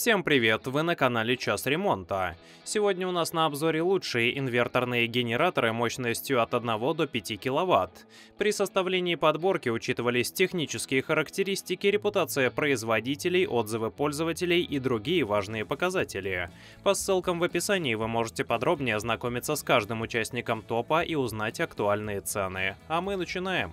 Всем привет, вы на канале Час Ремонта. Сегодня у нас на обзоре лучшие инверторные генераторы мощностью от 1 до 5 кВт. При составлении подборки учитывались технические характеристики, репутация производителей, отзывы пользователей и другие важные показатели. По ссылкам в описании вы можете подробнее ознакомиться с каждым участником топа и узнать актуальные цены. А мы начинаем.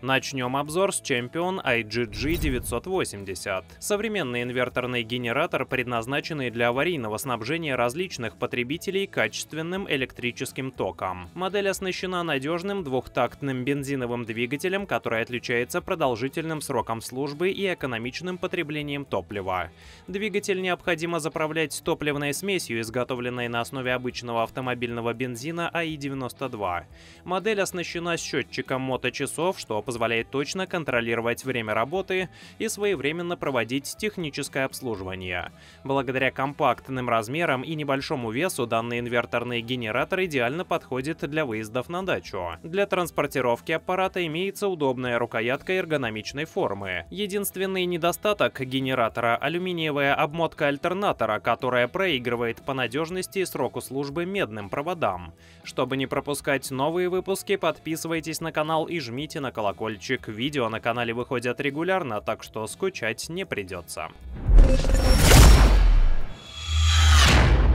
Начнем обзор с Champion IGG 980. Современный инверторный генератор, предназначенный для аварийного снабжения различных потребителей качественным электрическим током. Модель оснащена надежным двухтактным бензиновым двигателем, который отличается продолжительным сроком службы и экономичным потреблением топлива. Двигатель необходимо заправлять топливной смесью, изготовленной на основе обычного автомобильного бензина АИ-92. Модель оснащена счетчиком моточасов, что позволяет точно контролировать время работы и своевременно проводить техническое обслуживание. Благодаря компактным размерам и небольшому весу данный инверторный генератор идеально подходит для выездов на дачу. Для транспортировки аппарата имеется удобная рукоятка эргономичной формы. Единственный недостаток генератора – алюминиевая обмотка альтернатора, которая проигрывает по надежности и сроку службы медным проводам. Чтобы не пропускать новые выпуски, подписывайтесь на канал и жмите на колокольчик колокольчик. Видео на канале выходят регулярно, так что скучать не придется.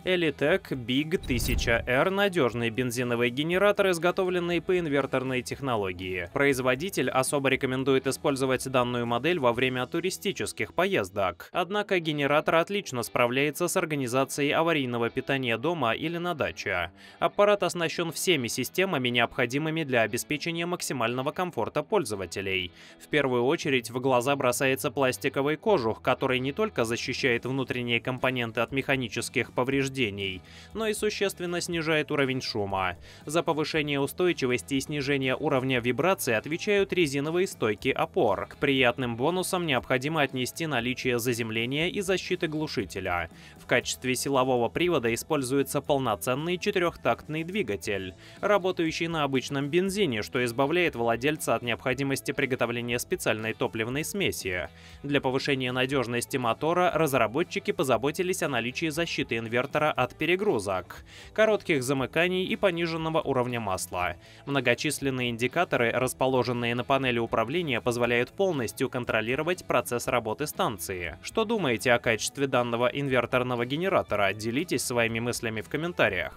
Elitec Big 1000R – надежный бензиновый генератор, изготовленный по инверторной технологии. Производитель особо рекомендует использовать данную модель во время туристических поездок. Однако генератор отлично справляется с организацией аварийного питания дома или на даче. Аппарат оснащен всеми системами, необходимыми для обеспечения максимального комфорта пользователей. В первую очередь в глаза бросается пластиковый кожух, который не только защищает внутренние компоненты от механических повреждений, повреждений, но и существенно снижает уровень шума. За повышение устойчивости и снижение уровня вибрации отвечают резиновые стойки опор. К приятным бонусам необходимо отнести наличие заземления и защиты глушителя. В качестве силового привода используется полноценный четырехтактный двигатель, работающий на обычном бензине, что избавляет владельца от необходимости приготовления специальной топливной смеси. Для повышения надежности мотора разработчики позаботились о наличии защиты инвертора удара от перегрузок, коротких замыканий и пониженного уровня масла. Многочисленные индикаторы, расположенные на панели управления, позволяют полностью контролировать процесс работы станции. Что думаете о качестве данного инверторного генератора? Делитесь своими мыслями в комментариях.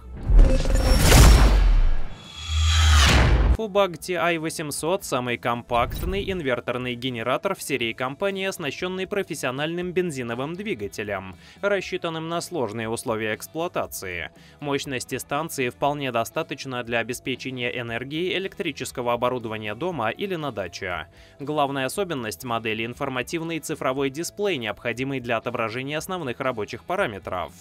Fuba I – самый компактный инверторный генератор в серии компании, оснащенный профессиональным бензиновым двигателем, рассчитанным на сложные условия эксплуатации. Мощности станции вполне достаточно для обеспечения энергии электрического оборудования дома или на даче. Главная особенность модели – информативный цифровой дисплей, необходимый для отображения основных рабочих параметров.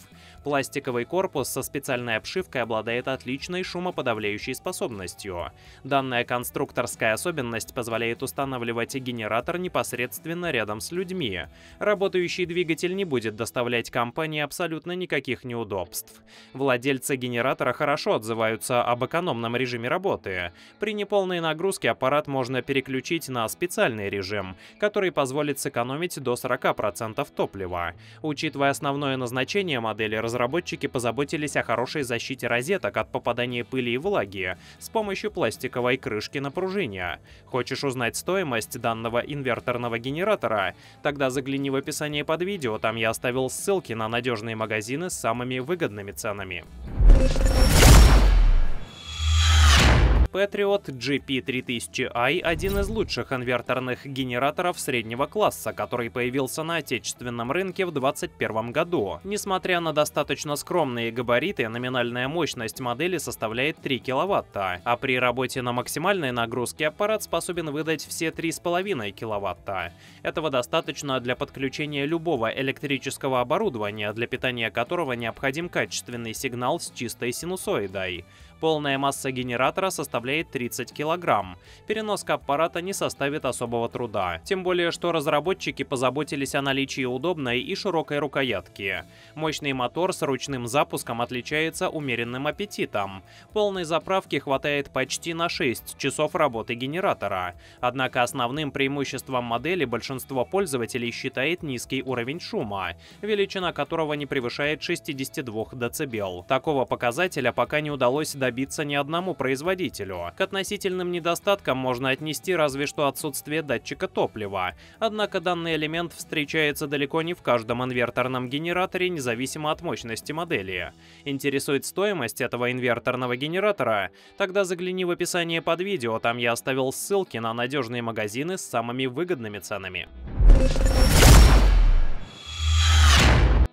Пластиковый корпус со специальной обшивкой обладает отличной шумоподавляющей способностью. Данная конструкторская особенность позволяет устанавливать генератор непосредственно рядом с людьми. Работающий двигатель не будет доставлять компании абсолютно никаких неудобств. Владельцы генератора хорошо отзываются об экономном режиме работы. При неполной нагрузке аппарат можно переключить на специальный режим, который позволит сэкономить до 40% топлива. Учитывая основное назначение модели разработчика, разработчики позаботились о хорошей защите розеток от попадания пыли и влаги с помощью пластиковой крышки на пружине. Хочешь узнать стоимость данного инверторного генератора? Тогда загляни в описание под видео, там я оставил ссылки на надежные магазины с самыми выгодными ценами. Patriot GP3000i – один из лучших инверторных генераторов среднего класса, который появился на отечественном рынке в 2021 году. Несмотря на достаточно скромные габариты, номинальная мощность модели составляет 3 киловатта, а при работе на максимальной нагрузке аппарат способен выдать все 3,5 киловатта. Этого достаточно для подключения любого электрического оборудования, для питания которого необходим качественный сигнал с чистой синусоидой. Полная масса генератора составляет 30 кг. Переноска аппарата не составит особого труда. Тем более, что разработчики позаботились о наличии удобной и широкой рукоятки. Мощный мотор с ручным запуском отличается умеренным аппетитом. Полной заправки хватает почти на 6 часов работы генератора. Однако основным преимуществом модели большинство пользователей считает низкий уровень шума, величина которого не превышает 62 дБ. Такого показателя пока не удалось добиться добиться ни одному производителю. К относительным недостаткам можно отнести разве что отсутствие датчика топлива. Однако данный элемент встречается далеко не в каждом инверторном генераторе, независимо от мощности модели. Интересует стоимость этого инверторного генератора? Тогда загляни в описание под видео, там я оставил ссылки на надежные магазины с самыми выгодными ценами.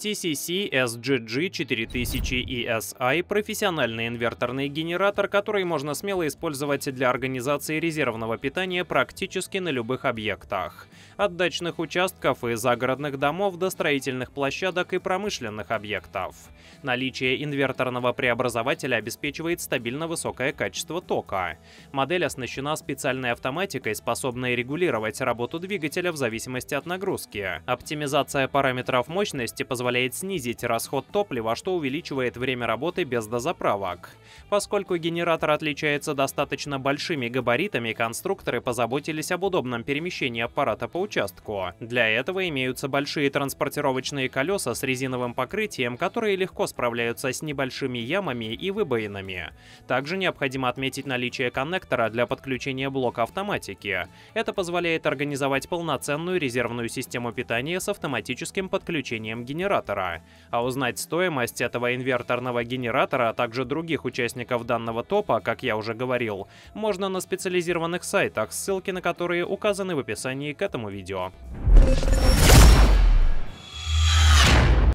TCC SGG 4000 ESI – профессиональный инверторный генератор, который можно смело использовать для организации резервного питания практически на любых объектах. От дачных участков и загородных домов до строительных площадок и промышленных объектов. Наличие инверторного преобразователя обеспечивает стабильно высокое качество тока. Модель оснащена специальной автоматикой, способной регулировать работу двигателя в зависимости от нагрузки. Оптимизация параметров мощности позволяет позволяет снизить расход топлива, что увеличивает время работы без дозаправок. Поскольку генератор отличается достаточно большими габаритами, конструкторы позаботились об удобном перемещении аппарата по участку. Для этого имеются большие транспортировочные колеса с резиновым покрытием, которые легко справляются с небольшими ямами и выбоинами. Также необходимо отметить наличие коннектора для подключения блока автоматики. Это позволяет организовать полноценную резервную систему питания с автоматическим подключением генератора генератора. А узнать стоимость этого инверторного генератора, а также других участников данного топа, как я уже говорил, можно на специализированных сайтах, ссылки на которые указаны в описании к этому видео.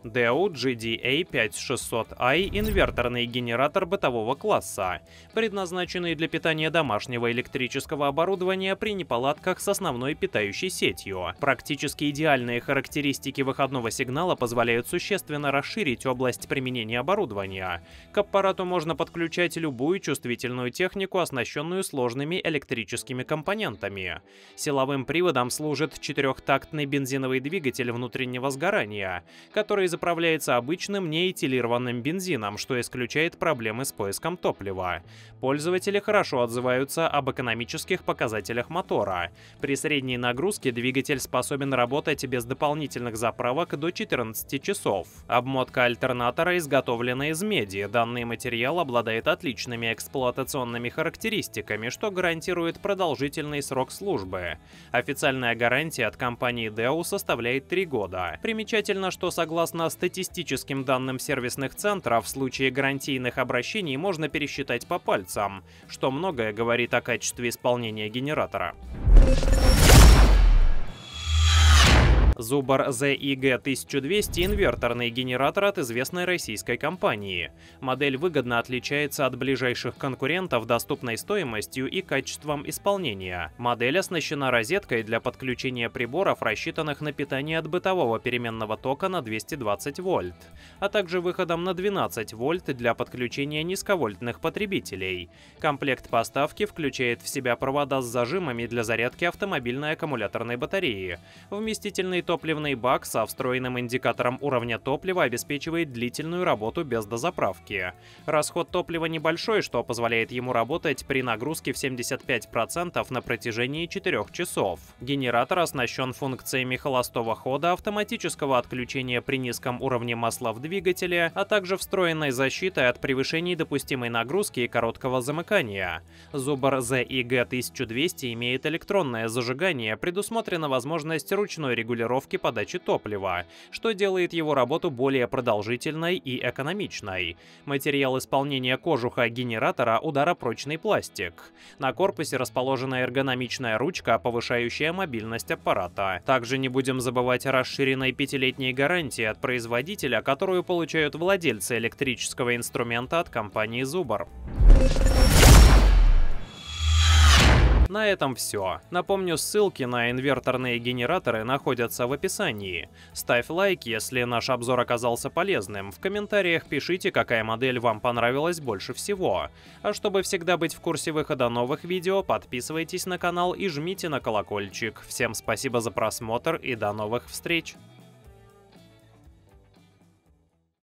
DEO GDA5600i инверторный генератор бытового класса, предназначенный для питания домашнего электрического оборудования при неполадках с основной питающей сетью. Практически идеальные характеристики выходного сигнала позволяют существенно расширить область применения оборудования. К аппарату можно подключать любую чувствительную технику, оснащенную сложными электрическими компонентами. Силовым приводом служит четырехтактный бензиновый двигатель внутреннего сгорания, который изобретает заправляется обычным неэтилированным бензином, что исключает проблемы с поиском топлива. Пользователи хорошо отзываются об экономических показателях мотора. При средней нагрузке двигатель способен работать без дополнительных заправок до 14 часов. Обмотка альтернатора изготовлена из меди. Данный материал обладает отличными эксплуатационными характеристиками, что гарантирует продолжительный срок службы. Официальная гарантия от компании DEO составляет 3 года. Примечательно, что согласно статистическим данным сервисных центров, в случае гарантийных обращений можно пересчитать по пальцам, что многое говорит о качестве исполнения генератора. Зубар ZIG-1200 – инверторный генератор от известной российской компании. Модель выгодно отличается от ближайших конкурентов доступной стоимостью и качеством исполнения. Модель оснащена розеткой для подключения приборов, рассчитанных на питание от бытового переменного тока на 220 вольт, а также выходом на 12 вольт для подключения низковольтных потребителей. Комплект поставки включает в себя провода с зажимами для зарядки автомобильной аккумуляторной батареи, вместительный топливный бак со встроенным индикатором уровня топлива обеспечивает длительную работу без дозаправки. Расход топлива небольшой, что позволяет ему работать при нагрузке в 75% на протяжении 4 часов. Генератор оснащен функциями холостого хода, автоматического отключения при низком уровне масла в двигателе, а также встроенной защитой от превышений допустимой нагрузки и короткого замыкания. Зубр ZIG 1200 имеет электронное зажигание, предусмотрена возможность ручной регулировки корректировки подачи топлива, что делает его работу более продолжительной и экономичной. Материал исполнения кожуха генератора ударопрочный пластик. На корпусе расположена эргономичная ручка, повышающая мобильность аппарата. Также не будем забывать о расширенной пятилетней гарантии от производителя, которую получают владельцы электрического инструмента от компании Zuber. На этом все. Напомню, ссылки на инверторные генераторы находятся в описании. Ставь лайк, если наш обзор оказался полезным. В комментариях пишите, какая модель вам понравилась больше всего. А чтобы всегда быть в курсе выхода новых видео, подписывайтесь на канал и жмите на колокольчик. Всем спасибо за просмотр и до новых встреч!